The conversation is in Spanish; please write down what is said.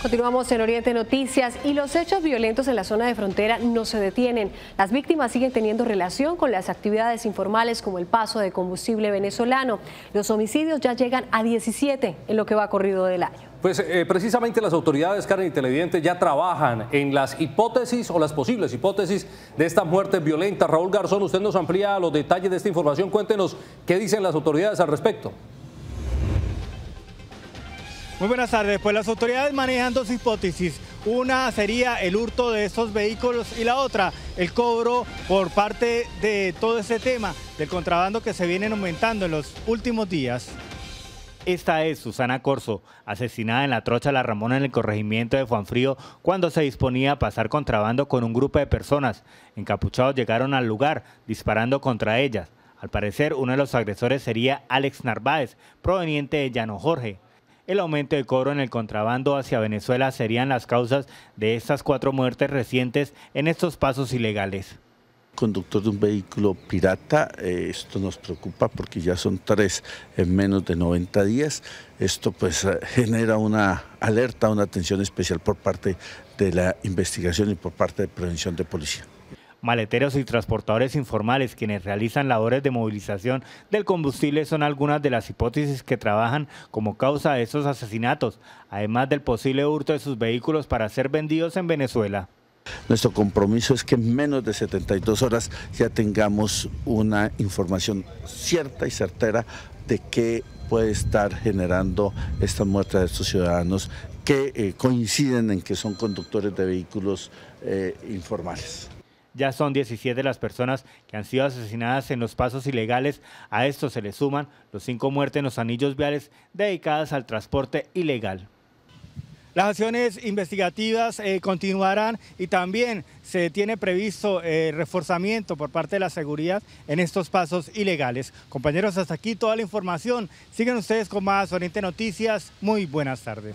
Continuamos en Oriente Noticias y los hechos violentos en la zona de frontera no se detienen. Las víctimas siguen teniendo relación con las actividades informales como el paso de combustible venezolano. Los homicidios ya llegan a 17 en lo que va corrido del año. Pues eh, precisamente las autoridades, Karen y ya trabajan en las hipótesis o las posibles hipótesis de esta muerte violenta. Raúl Garzón, usted nos amplía los detalles de esta información. Cuéntenos qué dicen las autoridades al respecto. Muy buenas tardes. Pues las autoridades manejan dos hipótesis. Una sería el hurto de estos vehículos y la otra el cobro por parte de todo este tema del contrabando que se vienen aumentando en los últimos días. Esta es Susana Corso, asesinada en la trocha La Ramona en el corregimiento de Juanfrío cuando se disponía a pasar contrabando con un grupo de personas. Encapuchados llegaron al lugar disparando contra ellas. Al parecer, uno de los agresores sería Alex Narváez, proveniente de Llano Jorge, el aumento de cobro en el contrabando hacia Venezuela serían las causas de estas cuatro muertes recientes en estos pasos ilegales conductor de un vehículo pirata. Eh, esto nos preocupa porque ya son tres en menos de 90 días. Esto pues eh, genera una alerta, una atención especial por parte de la investigación y por parte de prevención de policía. Maleteros y transportadores informales quienes realizan labores de movilización del combustible son algunas de las hipótesis que trabajan como causa de estos asesinatos, además del posible hurto de sus vehículos para ser vendidos en Venezuela. Nuestro compromiso es que en menos de 72 horas ya tengamos una información cierta y certera de qué puede estar generando esta muerte de estos ciudadanos que eh, coinciden en que son conductores de vehículos eh, informales. Ya son 17 las personas que han sido asesinadas en los pasos ilegales. A esto se le suman los cinco muertes en los anillos viales dedicadas al transporte ilegal. Las acciones investigativas eh, continuarán y también se tiene previsto eh, reforzamiento por parte de la seguridad en estos pasos ilegales. Compañeros, hasta aquí toda la información. Siguen ustedes con más Oriente Noticias. Muy buenas tardes.